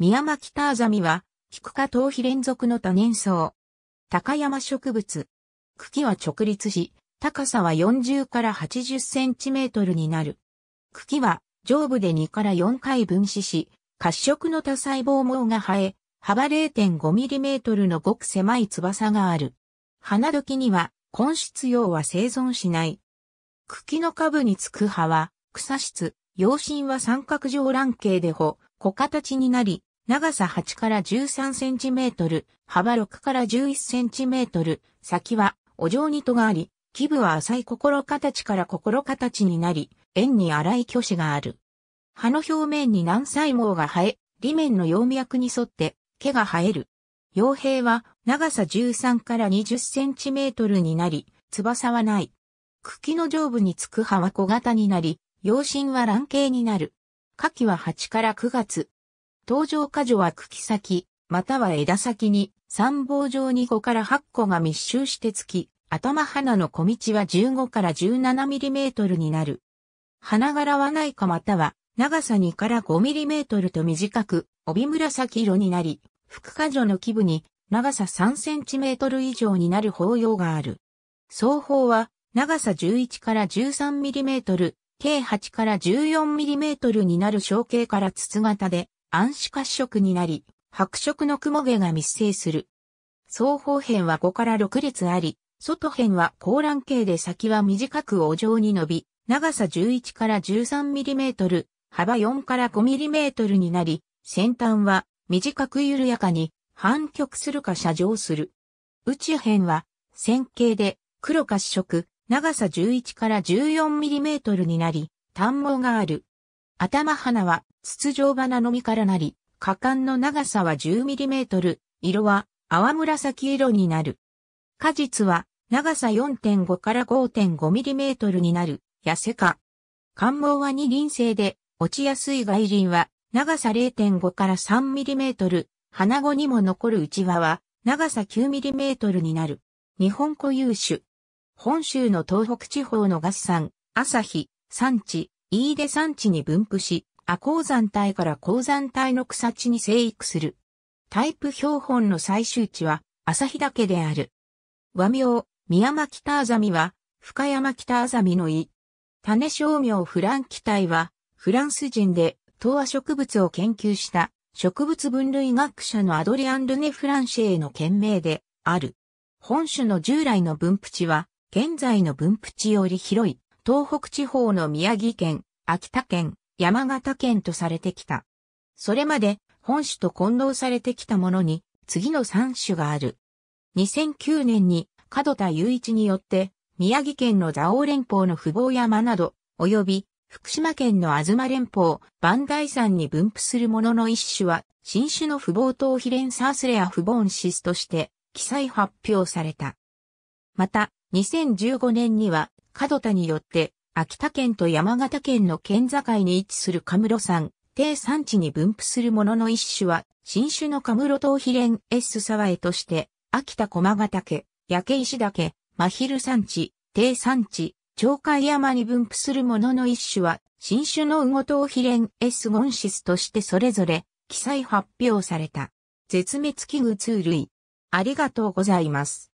宮巻ターザミは、菊科頭皮連続の多年草。高山植物。茎は直立し、高さは40から80センチメートルになる。茎は上部で2から4回分子し、褐色の多細胞毛が生え、幅0.5ミリメートルのごく狭い翼がある。花時には、根室葉は生存しない。茎の下部につく葉は、草質、葉身は三角状卵形で穂、小形になり、長さ8から13センチメートル、幅6から11センチメートル、先はお上に戸があり、基部は浅い心形から心形になり、円に荒い虚子がある。葉の表面に何細毛が生え、裏面の葉脈に沿って毛が生える。傭兵は長さ13から20センチメートルになり、翼はない。茎の上部につく葉は小型になり、葉身は卵形になる。夏季は8から9月、登場果樹は茎先、または枝先に、三棒状に5から8個が密集してつき、頭花の小道は15から17ミリメートルになる。花柄はないかまたは、長さ2から5ミリメートルと短く、帯紫色になり、副果樹の基部に長さ3センチメートル以上になる包葉がある。双方は長さ11から13ミリメートル、計8から14ミリメートルになる小径から筒型で、暗視褐色になり、白色の雲毛が密生する。双方辺は5から6列あり、外辺は高卵形で先は短くお状に伸び、長さ11から1 3トル、幅4から5トルになり、先端は短く緩やかに反曲するか射状する。内辺は線形で黒褐色、長さ11から1 4トルになり、短毛がある。頭花は筒状花の実からなり、果敢の長さは 10mm、色は淡紫色になる。果実は長さ4.5から5.5ミリメートルになる、痩せ化。関毛は二輪性で、落ちやすい外輪は、長さ0.5から3ミリメートル、花後にも残る内輪は、長さ9ミリメートルになる。日本固有種。本州の東北地方の合産、朝日、産地、飯出産地に分布し、亜鉱山帯から鉱山帯の草地に生育する。タイプ標本の採集地は、日岳である。和名、宮間北アザミは、深山北アザミの意。種商名フランキ体は、フランス人で、東亜植物を研究した植物分類学者のアドリアン・ルネ・フランシェへの県名である。本種の従来の分布地は、現在の分布地より広い、東北地方の宮城県、秋田県、山形県とされてきた。それまで本種と混同されてきたものに次の3種がある。2009年に角田雄一によって宮城県の蔵王連峰の不坊山など、及び福島県の東連峰、万代山に分布するものの一種は、新種の不坊島ヒレンサースレア不ボンシスとして記載発表された。また、2015年には角田によって秋田県と山形県の県境に位置するカムロ山、低山地に分布するものの一種は、新種のカムロトウヒレン S 沢へとして、秋田駒ヶ岳、焼け石岳、真昼山地、低山地、鳥海山に分布するものの一種は、新種のウゴトウヒレン S ゴンシスとしてそれぞれ記載発表された。絶滅危惧通類。ありがとうございます。